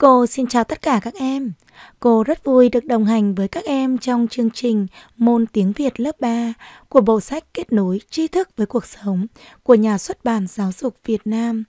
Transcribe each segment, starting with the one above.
Cô xin chào tất cả các em. Cô rất vui được đồng hành với các em trong chương trình Môn Tiếng Việt lớp 3 của bộ sách Kết nối tri thức với cuộc sống của nhà xuất bản Giáo dục Việt Nam.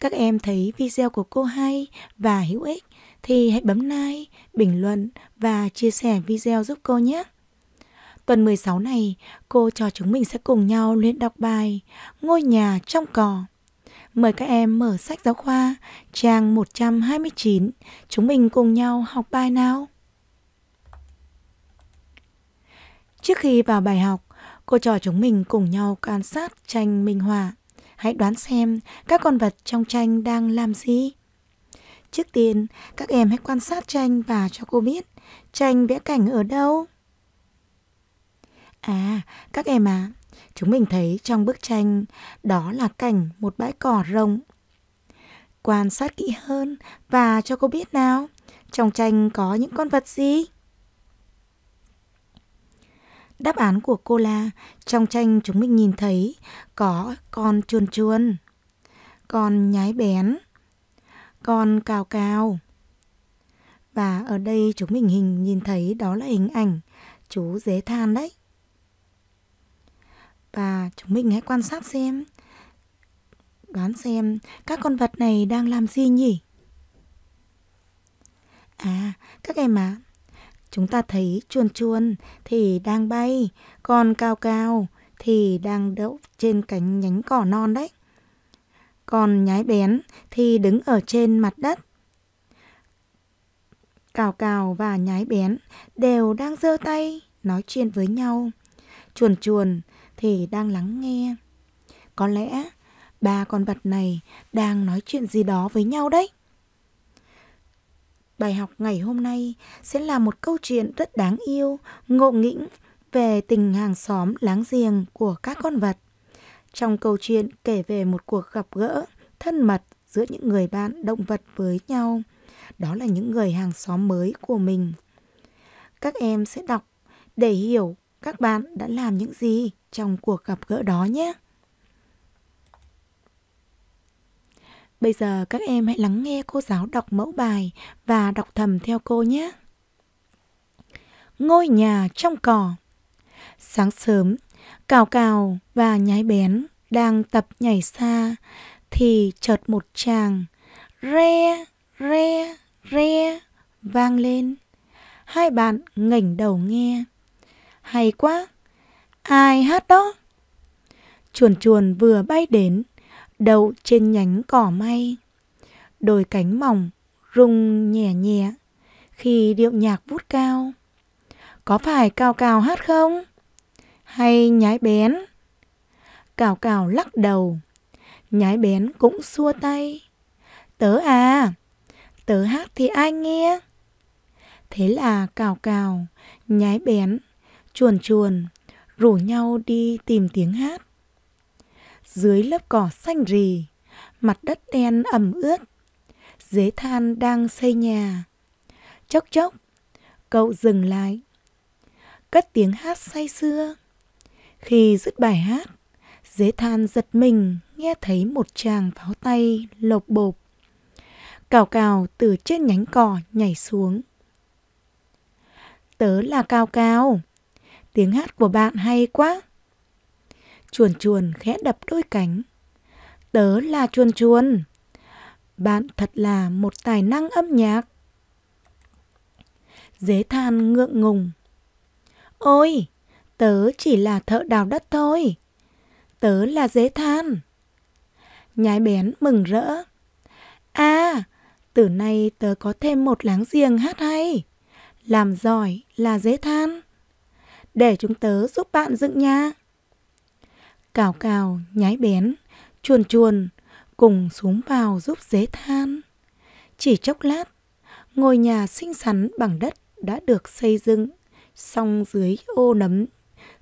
Các em thấy video của cô hay và hữu ích thì hãy bấm like, bình luận và chia sẻ video giúp cô nhé. Tuần 16 này, cô cho chúng mình sẽ cùng nhau luyện đọc bài Ngôi nhà trong cỏ Mời các em mở sách giáo khoa trang 129. Chúng mình cùng nhau học bài nào. Trước khi vào bài học, cô trò chúng mình cùng nhau quan sát tranh minh họa. Hãy đoán xem các con vật trong tranh đang làm gì. Trước tiên, các em hãy quan sát tranh và cho cô biết tranh vẽ cảnh ở đâu. À, các em à, Chúng mình thấy trong bức tranh đó là cảnh một bãi cỏ rộng. Quan sát kỹ hơn và cho cô biết nào, trong tranh có những con vật gì? Đáp án của cô là trong tranh chúng mình nhìn thấy có con chuồn chuồn, con nhái bén, con cào cào. Và ở đây chúng mình hình nhìn thấy đó là hình ảnh chú dế than đấy và chúng mình hãy quan sát xem đoán xem các con vật này đang làm gì nhỉ à các em ạ à, chúng ta thấy chuồn chuồn thì đang bay còn cao cao thì đang đậu trên cánh nhánh cỏ non đấy còn nhái bén thì đứng ở trên mặt đất cào cào và nhái bén đều đang giơ tay nói chuyện với nhau chuồn chuồn thì đang lắng nghe. Có lẽ ba con vật này đang nói chuyện gì đó với nhau đấy. Bài học ngày hôm nay sẽ là một câu chuyện rất đáng yêu, ngộ nghĩnh về tình hàng xóm láng giềng của các con vật. Trong câu chuyện kể về một cuộc gặp gỡ thân mật giữa những người bạn động vật với nhau, đó là những người hàng xóm mới của mình. Các em sẽ đọc để hiểu các bạn đã làm những gì trong cuộc gặp gỡ đó nhé. Bây giờ các em hãy lắng nghe cô giáo đọc mẫu bài và đọc thầm theo cô nhé. Ngôi nhà trong cỏ Sáng sớm, cào cào và nhái bén đang tập nhảy xa thì chợt một chàng re re re vang lên. Hai bạn ngẩng đầu nghe hay quá. Ai hát đó? Chuồn chuồn vừa bay đến, đậu trên nhánh cỏ may. Đôi cánh mỏng, rung nhẹ nhẹ, khi điệu nhạc vút cao. Có phải cao cao hát không? Hay nhái bén? Cào cào lắc đầu, nhái bén cũng xua tay. Tớ à, tớ hát thì ai nghe? Thế là cào cào, nhái bén chuồn chuồn rủ nhau đi tìm tiếng hát dưới lớp cỏ xanh rì mặt đất đen ẩm ướt dế than đang xây nhà chốc chốc cậu dừng lại cất tiếng hát say sưa khi dứt bài hát dế than giật mình nghe thấy một chàng pháo tay lộp bộp cào cào từ trên nhánh cỏ nhảy xuống tớ là cao cao tiếng hát của bạn hay quá. Chuồn chuồn khẽ đập đôi cánh. Tớ là chuồn chuồn. Bạn thật là một tài năng âm nhạc. Dế than ngượng ngùng. Ôi, tớ chỉ là thợ đào đất thôi. Tớ là dế than. Nhái bén mừng rỡ. À, từ nay tớ có thêm một láng giềng hát hay. Làm giỏi là dế than để chúng tớ giúp bạn dựng nha. Cào cào, nhái bén, chuồn chuồn, cùng xuống vào giúp dế than. Chỉ chốc lát, ngôi nhà xinh xắn bằng đất đã được xây dựng, song dưới ô nấm,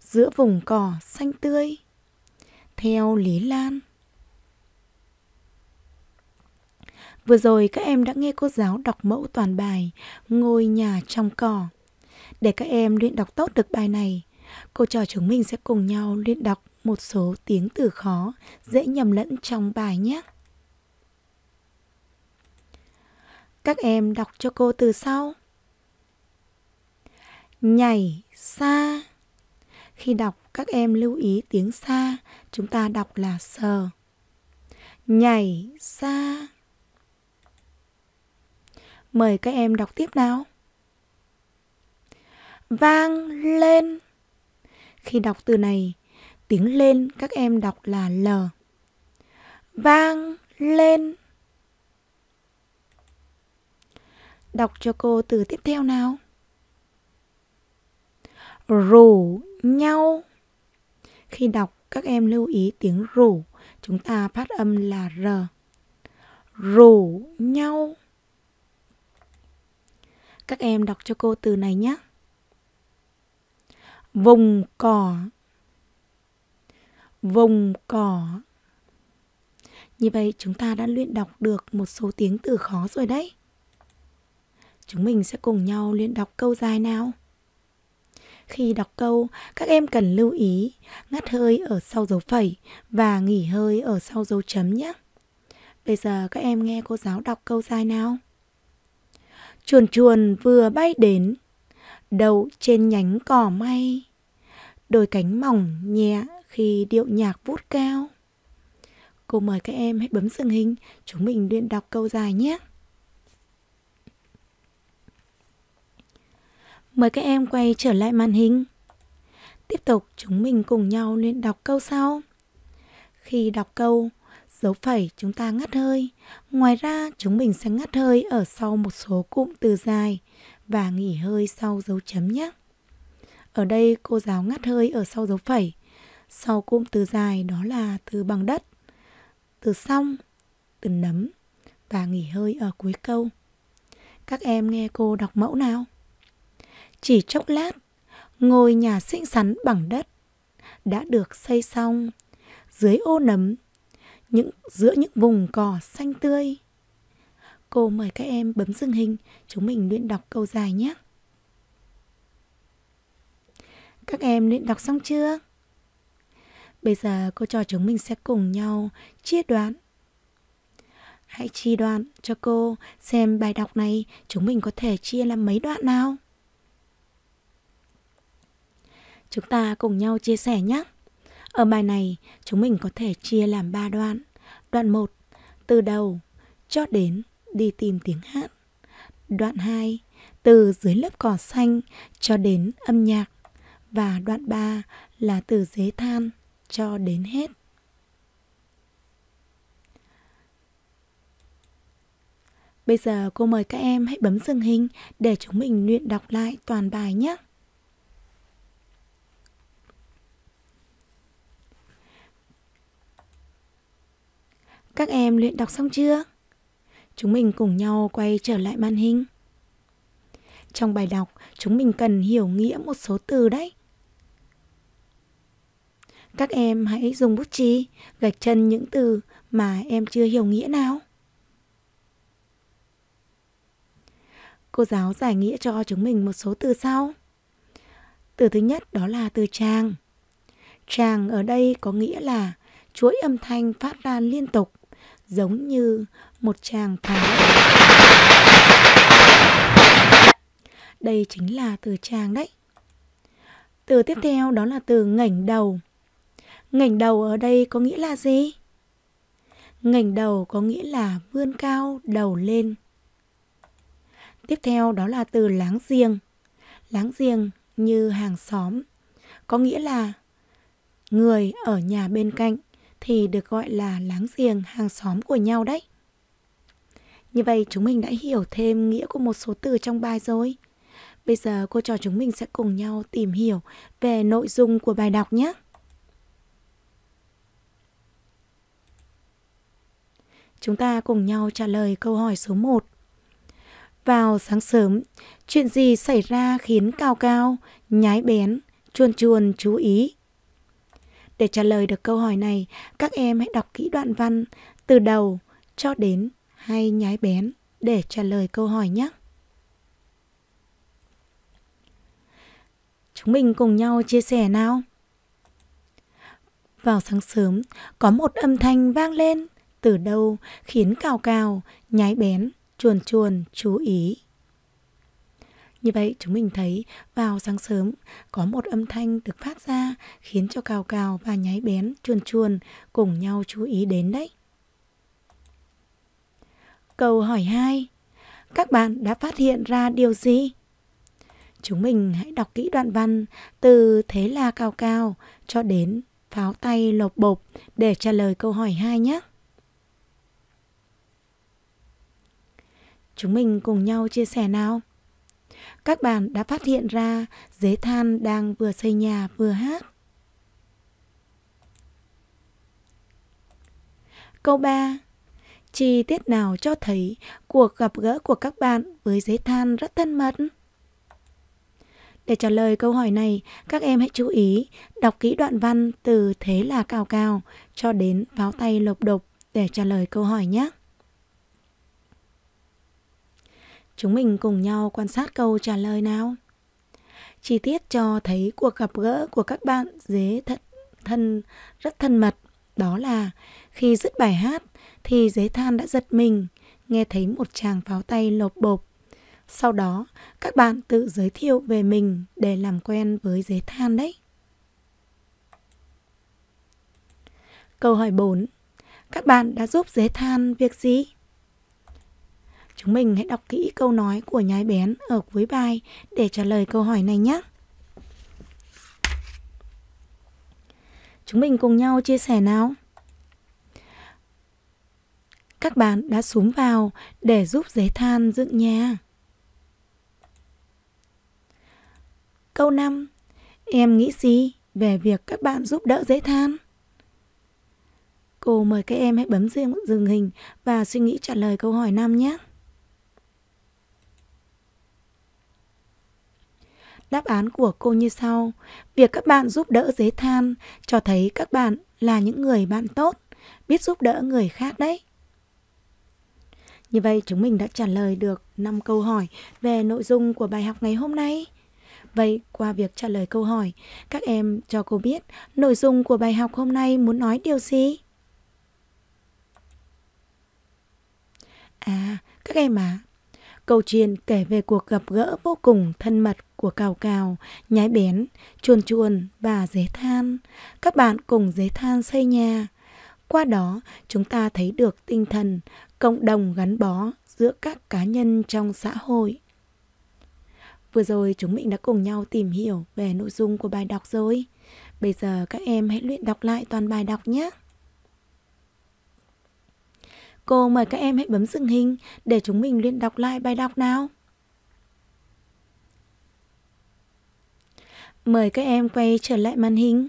giữa vùng cỏ xanh tươi. Theo Lý Lan. Vừa rồi các em đã nghe cô giáo đọc mẫu toàn bài Ngôi nhà trong cỏ để các em luyện đọc tốt được bài này, cô trò chúng mình sẽ cùng nhau luyện đọc một số tiếng từ khó, dễ nhầm lẫn trong bài nhé. Các em đọc cho cô từ sau. Nhảy xa. Khi đọc các em lưu ý tiếng xa, chúng ta đọc là sờ. Nhảy xa. Mời các em đọc tiếp nào vang lên. Khi đọc từ này, tiếng lên các em đọc là L. Vang lên. Đọc cho cô từ tiếp theo nào. Rủ nhau. Khi đọc, các em lưu ý tiếng rủ. Chúng ta phát âm là R. Rủ nhau. Các em đọc cho cô từ này nhé vùng cỏ vùng cỏ như vậy chúng ta đã luyện đọc được một số tiếng từ khó rồi đấy chúng mình sẽ cùng nhau luyện đọc câu dài nào khi đọc câu các em cần lưu ý ngắt hơi ở sau dấu phẩy và nghỉ hơi ở sau dấu chấm nhé bây giờ các em nghe cô giáo đọc câu dài nào chuồn chuồn vừa bay đến đậu trên nhánh cỏ may đôi cánh mỏng nhẹ khi điệu nhạc vút cao cô mời các em hãy bấm dừng hình chúng mình luyện đọc câu dài nhé mời các em quay trở lại màn hình tiếp tục chúng mình cùng nhau luyện đọc câu sau khi đọc câu dấu phẩy chúng ta ngắt hơi ngoài ra chúng mình sẽ ngắt hơi ở sau một số cụm từ dài và nghỉ hơi sau dấu chấm nhé. Ở đây cô giáo ngắt hơi ở sau dấu phẩy. Sau cụm từ dài đó là từ bằng đất, từ song, từ nấm và nghỉ hơi ở cuối câu. Các em nghe cô đọc mẫu nào. Chỉ chốc lát, ngôi nhà xinh xắn bằng đất đã được xây xong dưới ô nấm, những giữa những vùng cỏ xanh tươi Cô mời các em bấm dừng hình, chúng mình luyện đọc câu dài nhé. Các em luyện đọc xong chưa? Bây giờ cô cho chúng mình sẽ cùng nhau chia đoán. Hãy chia đoạn cho cô xem bài đọc này chúng mình có thể chia làm mấy đoạn nào. Chúng ta cùng nhau chia sẻ nhé. Ở bài này, chúng mình có thể chia làm 3 đoạn. Đoạn 1, từ đầu cho đến đi tìm tiếng hát. Đoạn 2, từ dưới lớp cỏ xanh cho đến âm nhạc. Và đoạn 3 là từ dế than cho đến hết. Bây giờ cô mời các em hãy bấm dừng hình để chúng mình luyện đọc lại toàn bài nhé. Các em luyện đọc xong chưa? chúng mình cùng nhau quay trở lại màn hình. Trong bài đọc, chúng mình cần hiểu nghĩa một số từ đấy. Các em hãy dùng bút chì gạch chân những từ mà em chưa hiểu nghĩa nào. Cô giáo giải nghĩa cho chúng mình một số từ sau. Từ thứ nhất đó là từ tràng. Tràng ở đây có nghĩa là chuỗi âm thanh phát ra liên tục, giống như một chàng pháo. Đây chính là từ chàng đấy. Từ tiếp theo đó là từ ngẩng đầu. Ngẩng đầu ở đây có nghĩa là gì? Ngẩng đầu có nghĩa là vươn cao đầu lên. Tiếp theo đó là từ láng giềng. Láng giềng như hàng xóm có nghĩa là người ở nhà bên cạnh thì được gọi là láng giềng hàng xóm của nhau đấy. Như vậy chúng mình đã hiểu thêm nghĩa của một số từ trong bài rồi. Bây giờ cô trò chúng mình sẽ cùng nhau tìm hiểu về nội dung của bài đọc nhé. Chúng ta cùng nhau trả lời câu hỏi số 1. Vào sáng sớm, chuyện gì xảy ra khiến cao cao, nhái bén, chuồn chuồn chú ý? Để trả lời được câu hỏi này, các em hãy đọc kỹ đoạn văn từ đầu cho đến hay nhái bén để trả lời câu hỏi nhé. Chúng mình cùng nhau chia sẻ nào. Vào sáng sớm, có một âm thanh vang lên từ đâu khiến cào cào, nhái bén, chuồn chuồn chú ý. Như vậy chúng mình thấy vào sáng sớm có một âm thanh được phát ra khiến cho cào cào và nhái bén chuồn chuồn cùng nhau chú ý đến đấy. Câu hỏi 2. Các bạn đã phát hiện ra điều gì? Chúng mình hãy đọc kỹ đoạn văn từ thế là cao cao cho đến pháo tay lột bộp để trả lời câu hỏi 2 nhé. Chúng mình cùng nhau chia sẻ nào. Các bạn đã phát hiện ra dế than đang vừa xây nhà vừa hát. Câu 3 chi tiết nào cho thấy cuộc gặp gỡ của các bạn với giấy than rất thân mật? Để trả lời câu hỏi này, các em hãy chú ý đọc kỹ đoạn văn từ thế là cao cao cho đến pháo tay lộc độc để trả lời câu hỏi nhé. Chúng mình cùng nhau quan sát câu trả lời nào. Chi tiết cho thấy cuộc gặp gỡ của các bạn dế thật thân rất thân mật đó là khi dứt bài hát thì giấy than đã giật mình, nghe thấy một chàng pháo tay lộp bộp. Sau đó, các bạn tự giới thiệu về mình để làm quen với giấy than đấy. Câu hỏi 4. Các bạn đã giúp giấy than việc gì? Chúng mình hãy đọc kỹ câu nói của nhái bén ở cuối bài để trả lời câu hỏi này nhé. Chúng mình cùng nhau chia sẻ nào. Các bạn đã xuống vào để giúp giấy than dựng nhà. Câu 5. Em nghĩ gì về việc các bạn giúp đỡ giấy than? Cô mời các em hãy bấm riêng dừng hình và suy nghĩ trả lời câu hỏi 5 nhé. Đáp án của cô như sau. Việc các bạn giúp đỡ dế than cho thấy các bạn là những người bạn tốt, biết giúp đỡ người khác đấy. Như vậy chúng mình đã trả lời được 5 câu hỏi về nội dung của bài học ngày hôm nay. Vậy qua việc trả lời câu hỏi, các em cho cô biết nội dung của bài học hôm nay muốn nói điều gì? À, các em à, Câu chuyện kể về cuộc gặp gỡ vô cùng thân mật của Cào Cào, Nhái Bén, Chuồn Chuồn và Dế Than. Các bạn cùng Dế Than xây nhà. Qua đó, chúng ta thấy được tinh thần, cộng đồng gắn bó giữa các cá nhân trong xã hội. Vừa rồi chúng mình đã cùng nhau tìm hiểu về nội dung của bài đọc rồi. Bây giờ các em hãy luyện đọc lại toàn bài đọc nhé. Cô mời các em hãy bấm dừng hình để chúng mình luyện đọc lại bài đọc nào. Mời các em quay trở lại màn hình.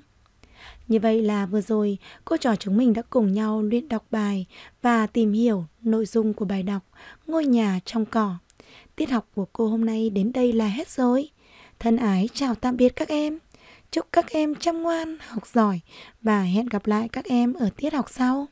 Như vậy là vừa rồi, cô trò chúng mình đã cùng nhau luyện đọc bài và tìm hiểu nội dung của bài đọc Ngôi nhà trong cỏ. Tiết học của cô hôm nay đến đây là hết rồi. Thân ái chào tạm biệt các em. Chúc các em chăm ngoan, học giỏi và hẹn gặp lại các em ở tiết học sau.